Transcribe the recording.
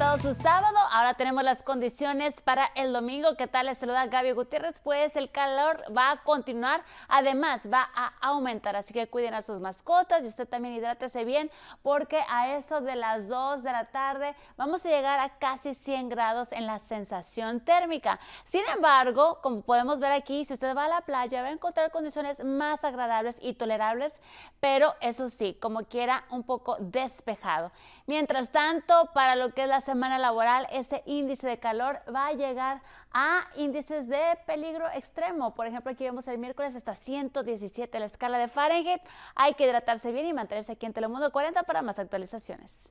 Todos su sábado. Ahora tenemos las condiciones para el domingo. ¿Qué tal? Les saluda Gaby Gutiérrez. Pues el calor va a continuar. Además, va a aumentar. Así que cuiden a sus mascotas y usted también hidrátese bien porque a eso de las 2 de la tarde vamos a llegar a casi 100 grados en la sensación térmica. Sin embargo, como podemos ver aquí, si usted va a la playa va a encontrar condiciones más agradables y tolerables, pero eso sí, como quiera, un poco despejado. Mientras tanto, para lo que es la semana laboral, ese índice de calor va a llegar a índices de peligro extremo. Por ejemplo, aquí vemos el miércoles hasta 117 la escala de Fahrenheit. Hay que hidratarse bien y mantenerse aquí en Telemundo 40 para más actualizaciones.